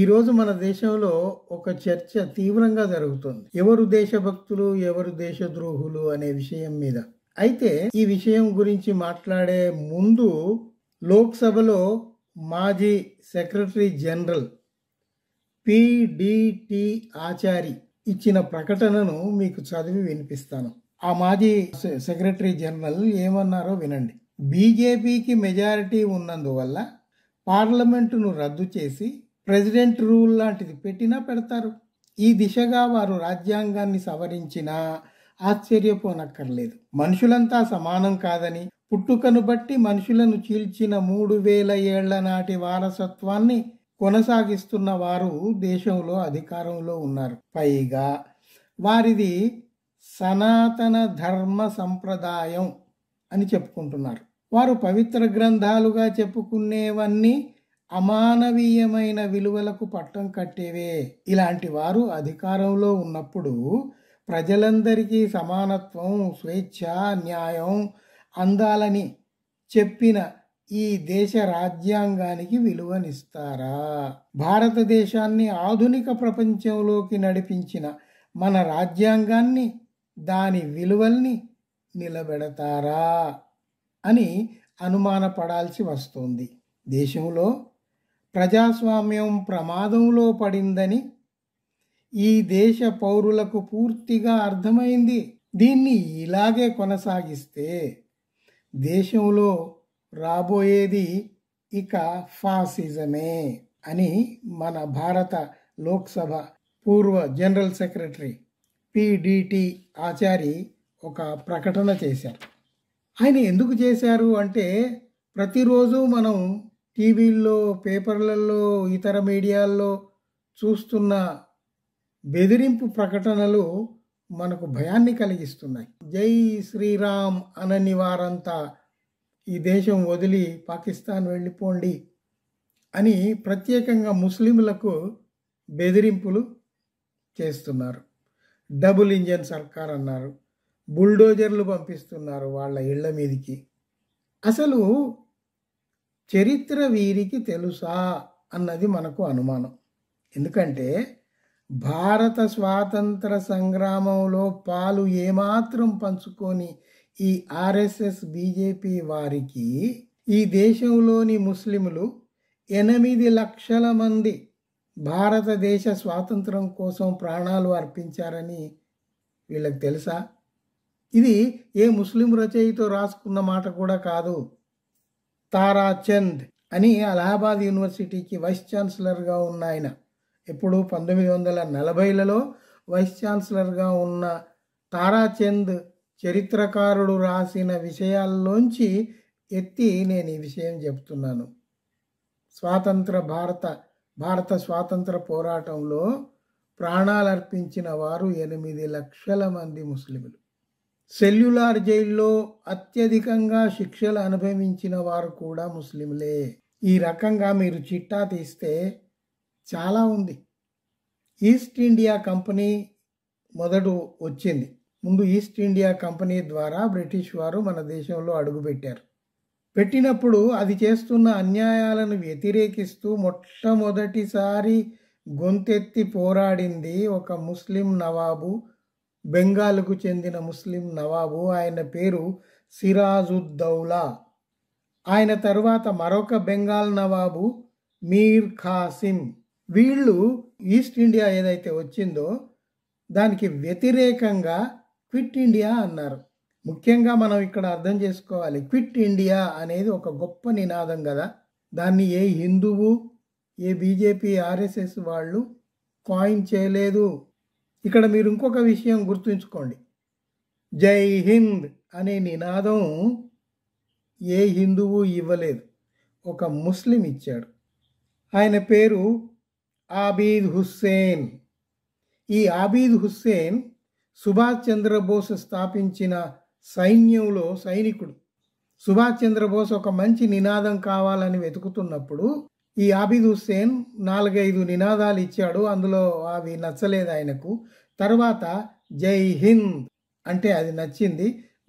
ఈరోజు మన దేశంలో ఒక చర్చ తీవ్రంగా జరుగుతుంది ఎవరు దేశభక్తులు ఎవరు దేశద్రోహులు అనే విషయం మీద అయితే ఈ విషయం గురించి మాట్లాడే ముందు లోక్సభలో మాజీ సెక్రటరీ జనరల్ పిడిటి ఆచారి ఇచ్చిన ప్రకటనను మీకు చదివి వినిపిస్తాను ఆ మాజీ సెక్రటరీ జనరల్ ఏమన్నారో వినండి బీజేపీకి మెజారిటీ ఉన్నందువల్ల పార్లమెంటును రద్దు చేసి ప్రెసిడెంట్ రూల్ లాంటిది పెట్టినా పెడతారు ఈ దిశగా వారు రాజ్యాంగాన్ని సవరించినా ఆశ్చర్యపోనక్కర్లేదు మనుషులంతా సమానం కాదని పుట్టుకను బట్టి మనుషులను చీల్చిన మూడు వేల ఏళ్ల నాటి వారసత్వాన్ని కొనసాగిస్తున్న వారు దేశంలో అధికారంలో ఉన్నారు పైగా వారిది సనాతన ధర్మ సంప్రదాయం అని చెప్పుకుంటున్నారు వారు పవిత్ర గ్రంథాలుగా చెప్పుకునేవన్నీ అమానవీయమైన విలువలకు పట్టం కట్టేవే ఇలాంటి వారు అధికారంలో ఉన్నప్పుడు ప్రజలందరికీ సమానత్వం స్వేచ్ఛ న్యాయం అందాలని చెప్పిన ఈ దేశ రాజ్యాంగానికి విలువనిస్తారా భారతదేశాన్ని ఆధునిక ప్రపంచంలోకి నడిపించిన మన రాజ్యాంగాన్ని దాని విలువల్ని నిలబెడతారా అని అనుమానపడాల్సి వస్తుంది దేశంలో ప్రజాస్వామ్యం ప్రమాదంలో పడిందని ఈ దేశ పౌరులకు పూర్తిగా అర్థమైంది దీన్ని ఇలాగే కొనసాగిస్తే దేశంలో రాబోయేది ఇక ఫాసిజమే అని మన భారత లోక్సభ పూర్వ జనరల్ సెక్రటరీ పిడిటి ఆచారి ఒక ప్రకటన చేశారు ఆయన ఎందుకు చేశారు అంటే ప్రతిరోజు మనం టీవీల్లో పేపర్లలో ఇతర మీడియాల్లో చూస్తున్న బెదిరింపు ప్రకటనలు మనకు భయాన్ని కలిగిస్తున్నాయి జై శ్రీరామ్ అనని వారంతా ఈ దేశం వదిలి పాకిస్తాన్ వెళ్ళిపోండి అని ప్రత్యేకంగా ముస్లింలకు బెదిరింపులు చేస్తున్నారు డబుల్ ఇంజన్ సర్కార్ అన్నారు బుల్డోజర్లు పంపిస్తున్నారు వాళ్ళ ఇళ్ల మీదికి అసలు చరిత్ర వీరికి తెలుసా అన్నది మనకు అనుమానం ఎందుకంటే భారత స్వాతంత్ర సంగ్రామంలో పాలు ఏమాత్రం పంచుకొని ఈ ఆర్ఎస్ఎస్ బీజేపీ వారికి ఈ దేశంలోని ముస్లింలు ఎనిమిది లక్షల మంది భారతదేశ స్వాతంత్రం కోసం ప్రాణాలు అర్పించారని వీళ్ళకి తెలుసా ఇది ఏ ముస్లిం రచయితో రాసుకున్న మాట కూడా కాదు తారాచంద్ అని అలహాబాద్ యూనివర్సిటీకి వైస్ ఛాన్సలర్గా ఉన్న ఆయన ఎప్పుడు పంతొమ్మిది వందల నలభైలలో వైస్ ఛాన్సలర్గా ఉన్న తారాచంద్ చరిత్రకారుడు రాసిన విషయాల్లోంచి ఎత్తి నేను ఈ విషయం చెప్తున్నాను స్వాతంత్ర భారత భారత స్వాతంత్ర పోరాటంలో ప్రాణాలర్పించిన వారు ఎనిమిది లక్షల మంది ముస్లింలు సెల్యులార్ జైల్లో అత్యధికంగా శిక్షలు అనుభవించిన వారు కూడా ముస్లింలే ఈ రకంగా మీరు చిట్టా తీస్తే చాలా ఉంది ఈస్ట్ ఇండియా కంపెనీ మొదట వచ్చింది ముందు ఈస్ట్ ఇండియా కంపెనీ ద్వారా బ్రిటిష్ వారు మన దేశంలో అడుగుపెట్టారు పెట్టినప్పుడు అది చేస్తున్న అన్యాయాలను వ్యతిరేకిస్తూ మొట్టమొదటిసారి గొంతెత్తి పోరాడింది ఒక ముస్లిం నవాబు బెంగాల్కు చెందిన ముస్లిం నవాబు ఆయన పేరు సిరాజుద్దౌలా ఆయన తరువాత మరొక బెంగాల్ నవాబు మీర్ ఖాసిం వీళ్ళు ఈస్ట్ ఇండియా ఏదైతే వచ్చిందో దానికి వ్యతిరేకంగా క్విట్ ఇండియా అన్నారు ముఖ్యంగా మనం ఇక్కడ అర్థం చేసుకోవాలి క్విట్ ఇండియా అనేది ఒక గొప్ప నినాదం కదా దాన్ని ఏ హిందువు ఏ బీజేపీ ఆర్ఎస్ఎస్ వాళ్ళు కాయిన్ చేయలేదు ఇక్కడ మీరు ఇంకొక విషయం గుర్తుంచుకోండి జై హింద్ అనే నినాదం ఏ హిందువు ఇవ్వలేదు ఒక ముస్లిం ఇచ్చాడు ఆయన పేరు ఆబీద్ హుస్సేన్ ఈ ఆబీద్ హుస్సేన్ సుభాష్ చంద్రబోస్ స్థాపించిన సైన్యంలో సైనికుడు సుభాష్ చంద్రబోస్ ఒక మంచి నినాదం కావాలని వెతుకుతున్నప్పుడు ఈ ఆబిద్ హుస్సేన్ నాలుగైదు నినాదాలు ఇచ్చాడు అందులో అవి నచ్చలేదు ఆయనకు తర్వాత జై హింద్ అంటే అది నచ్చింది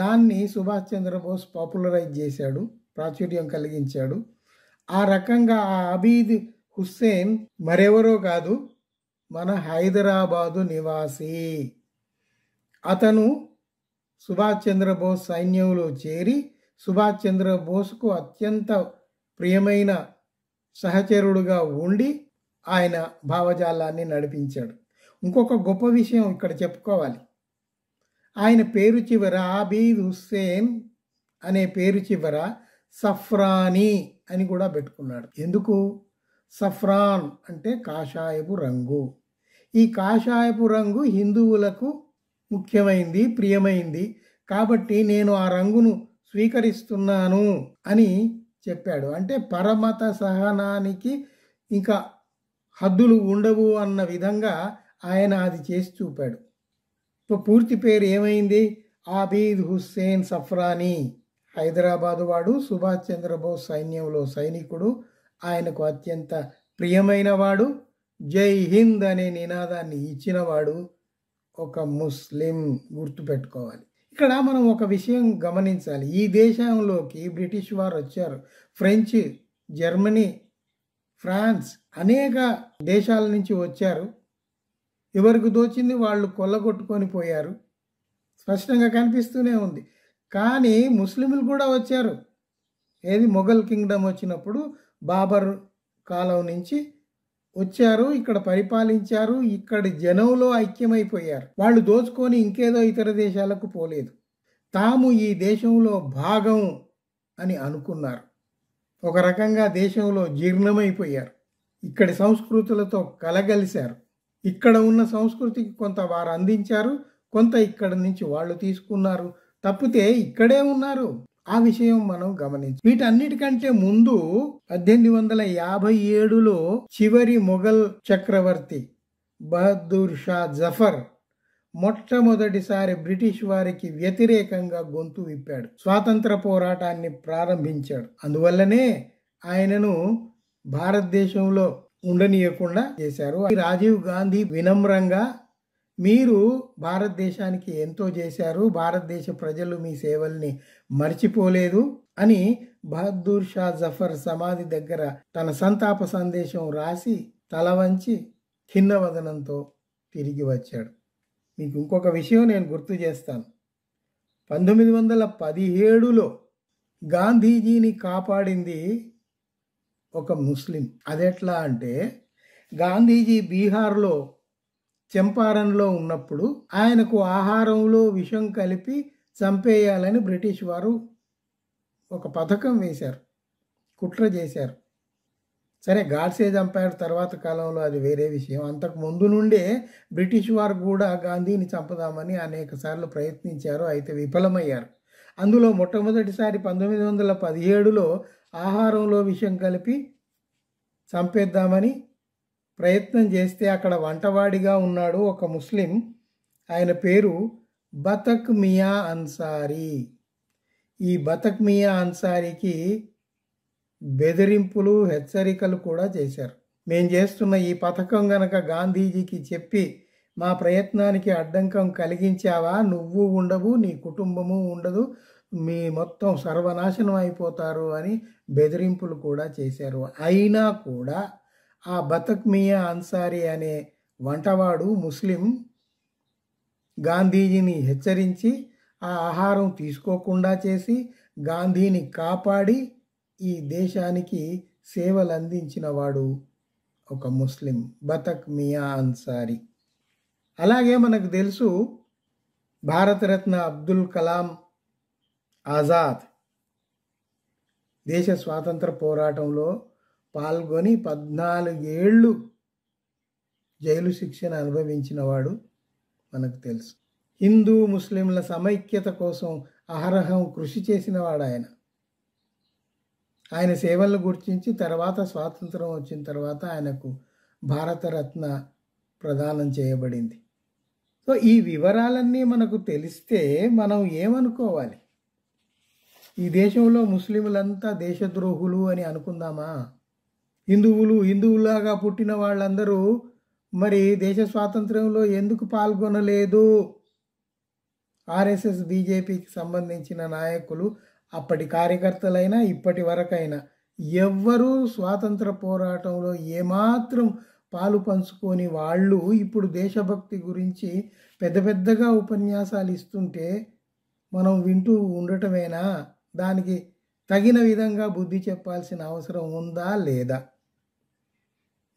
దాన్ని సుభాష్ చంద్రబోస్ పాపులరైజ్ చేశాడు ప్రాచుర్యం కలిగించాడు ఆ రకంగా ఆ అబీద్ హుస్సేన్ మరెవరో కాదు మన హైదరాబాదు నివాసి అతను సుభాష్ చంద్రబోస్ సైన్యంలో చేరి సుభాష్ చంద్రబోస్కు అత్యంత ప్రియమైన సహచరుడుగా ఉండి ఆయన భావజాలాన్ని నడిపించాడు ఇంకొక గొప్ప విషయం ఇక్కడ చెప్పుకోవాలి ఆయన పేరు చివర ఆబీద్ హుస్సేన్ అనే పేరు చివర సఫ్రానీ అని కూడా పెట్టుకున్నాడు ఎందుకు సఫ్రాన్ అంటే కాషాయపు రంగు ఈ కాషాయపు రంగు హిందువులకు ముఖ్యమైంది ప్రియమైంది కాబట్టి నేను ఆ రంగును స్వీకరిస్తున్నాను అని చెప్పాడు అంటే పరమత సహనానికి ఇంకా హద్దులు ఉండవు అన్న విధంగా ఆయన అది చేసి చూపాడు సో పూర్తి పేరు ఏమైంది ఆబీద్ హుస్సేన్ సఫ్రానీ హైదరాబాదు వాడు సుభాష్ చంద్రబోస్ సైన్యంలో సైనికుడు ఆయనకు అత్యంత ప్రియమైన వాడు జై హింద్ అనే నినాదాన్ని ఇచ్చినవాడు ఒక ముస్లిం గుర్తుపెట్టుకోవాలి ఇక్కడ మనం ఒక విషయం గమనించాలి ఈ దేశంలోకి బ్రిటిష్ వారు వచ్చారు ఫ్రెంచ్ జర్మనీ ఫ్రాన్స్ అనేక దేశాల నుంచి వచ్చారు ఎవరికి దోచింది వాళ్ళు కొల్లగొట్టుకొని పోయారు స్పష్టంగా కనిపిస్తూనే ఉంది కానీ ముస్లింలు కూడా వచ్చారు ఏది మొఘల్ కింగ్డమ్ వచ్చినప్పుడు బాబర్ కాలం నుంచి వచ్చారు ఇక్కడ పరిపాలించారు ఇక్కడ జనంలో ఐక్యమైపోయారు వాళ్ళు దోచుకొని ఇంకేదో ఇతర దేశాలకు పోలేదు తాము ఈ దేశంలో భాగం అని అనుకున్నారు ఒక రకంగా దేశంలో జీర్ణమైపోయారు ఇక్కడి సంస్కృతులతో కలగలిశారు ఇక్కడ ఉన్న సంస్కృతికి కొంత వారు అందించారు కొంత ఇక్కడ నుంచి వాళ్ళు తీసుకున్నారు తప్పితే ఇక్కడే ఉన్నారు ఆ విషయం మనం గమనించు వీటన్నిటికంటే ముందు పద్దెనిమిది వందల యాభై ఏడులో చివరి మొఘల్ చక్రవర్తి బహదూర్ షా జఫర్ మొట్టమొదటిసారి బ్రిటిష్ వారికి వ్యతిరేకంగా గొంతు విప్పాడు స్వాతంత్ర పోరాటాన్ని ప్రారంభించాడు అందువల్లనే ఆయనను భారతదేశంలో ఉండనీయకుండా చేశారు రాజీవ్ గాంధీ వినమ్రంగా మీరు భారతదేశానికి ఎంతో చేశారు భారతదేశ ప్రజలు మీ సేవల్ని మర్చిపోలేదు అని బహదూర్ షా జఫర్ సమాధి దగ్గర తన సంతాప సందేశం రాసి తల వంచి ఖిన్నవదనంతో తిరిగి వచ్చాడు మీకు ఇంకొక విషయం నేను గుర్తు చేస్తాను పంతొమ్మిది వందల పదిహేడులో గాంధీజీని కాపాడింది ఒక ముస్లిం అదెట్లా అంటే గాంధీజీ బీహార్లో చంపారణ్లో ఉన్నప్పుడు ఆయనకు ఆహారంలో విషం కలిపి చంపేయాలని బ్రిటిష్ వారు ఒక పథకం వేశారు కుట్ర చేశారు సరే గాడ్సే చంపారు తర్వాత కాలంలో అది వేరే విషయం అంతకు ముందు నుండే బ్రిటిష్ వారు కూడా గాంధీని చంపదామని అనేక సార్లు ప్రయత్నించారు అయితే విఫలమయ్యారు అందులో మొట్టమొదటిసారి పంతొమ్మిది వందల పదిహేడులో ఆహారంలో విషం కలిపి చంపేద్దామని ప్రయత్నం చేస్తే అక్కడ వంటవాడిగా ఉన్నాడు ఒక ముస్లిం ఆయన పేరు బతక్ మియా అన్సారీ ఈ బతక్ మియా అన్సారీకి బెదిరింపులు హెచ్చరికలు కూడా చేశారు మేము చేస్తున్న ఈ పథకం గనక గాంధీజీకి చెప్పి మా ప్రయత్నానికి అడ్డంకం కలిగించావా నువ్వు ఉండవు నీ కుటుంబము ఉండదు మీ మొత్తం సర్వనాశనం అయిపోతారు అని బెదిరింపులు కూడా చేశారు అయినా కూడా ఆ మియా అన్సారీ అనే వంటవాడు ముస్లిం గాంధీజీని హెచ్చరించి ఆ ఆహారం తీసుకోకుండా చేసి గాంధీని కాపాడి ఈ దేశానికి సేవలు అందించినవాడు ఒక ముస్లిం బతక్ మియా అన్సారీ అలాగే మనకు తెలుసు భారతరత్న అబ్దుల్ కలాం ఆజాద్ దేశ స్వాతంత్ర పోరాటంలో పాల్గొని పద్నాలుగేళ్ళు జైలు శిక్షను అనుభవించినవాడు మనకు తెలుసు హిందూ ముస్లింల సమైక్యత కోసం అహర్హం కృషి చేసినవాడు ఆయన ఆయన సేవలను గుర్తించి తర్వాత స్వాతంత్రం వచ్చిన తర్వాత ఆయనకు భారతరత్న ప్రదానం చేయబడింది సో ఈ వివరాలన్నీ మనకు తెలిస్తే మనం ఏమనుకోవాలి ఈ దేశంలో ముస్లింలంతా దేశద్రోహులు అని అనుకుందామా హిందువులు హిందువులాగా పుట్టిన వాళ్ళందరూ మరి దేశ స్వాతంత్రంలో ఎందుకు పాల్గొనలేదు ఆర్ఎస్ఎస్ బీజేపీకి సంబంధించిన నాయకులు అప్పటి కార్యకర్తలైనా ఇప్పటి వరకైనా ఎవ్వరూ స్వాతంత్ర పోరాటంలో ఏమాత్రం పాలు పంచుకొని వాళ్ళు ఇప్పుడు దేశభక్తి గురించి పెద్ద పెద్దగా ఉపన్యాసాలు ఇస్తుంటే మనం వింటూ ఉండటమేనా దానికి తగిన విధంగా బుద్ధి చెప్పాల్సిన అవసరం ఉందా లేదా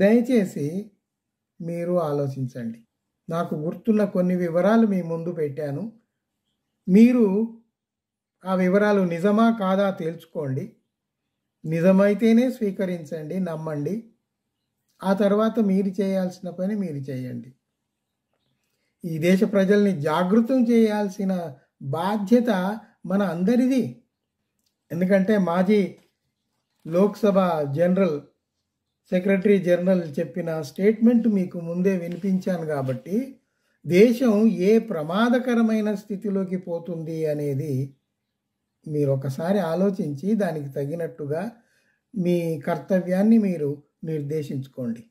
దయచేసి మీరు ఆలోచించండి నాకు గుర్తున్న కొన్ని వివరాలు మీ ముందు పెట్టాను మీరు ఆ వివరాలు నిజమా కాదా తేల్చుకోండి నిజమైతేనే స్వీకరించండి నమ్మండి ఆ తర్వాత మీరు చేయాల్సిన పని మీరు చేయండి ఈ దేశ ప్రజల్ని జాగృతం చేయాల్సిన బాధ్యత మన అందరిది ఎందుకంటే మాజీ లోక్సభ జనరల్ సెక్రటరీ జనరల్ చెప్పిన స్టేట్మెంట్ మీకు ముందే వినిపించాను కాబట్టి దేశం ఏ ప్రమాదకరమైన స్థితిలోకి పోతుంది అనేది మీరు ఒకసారి ఆలోచించి దానికి తగినట్టుగా మీ కర్తవ్యాన్ని మీరు నిర్దేశించుకోండి